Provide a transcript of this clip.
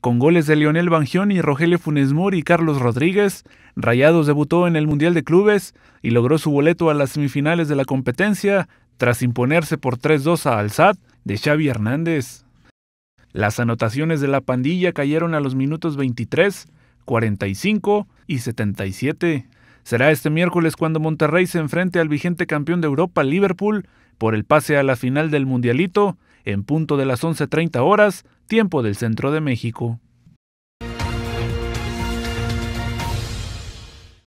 Con goles de Lionel Bangión y Rogelio Funes y Carlos Rodríguez, Rayados debutó en el Mundial de Clubes y logró su boleto a las semifinales de la competencia tras imponerse por 3-2 a Alzad de Xavi Hernández. Las anotaciones de la pandilla cayeron a los minutos 23, 45 y 77. Será este miércoles cuando Monterrey se enfrente al vigente campeón de Europa, Liverpool, por el pase a la final del Mundialito en punto de las 11.30 horas, tiempo del centro de México.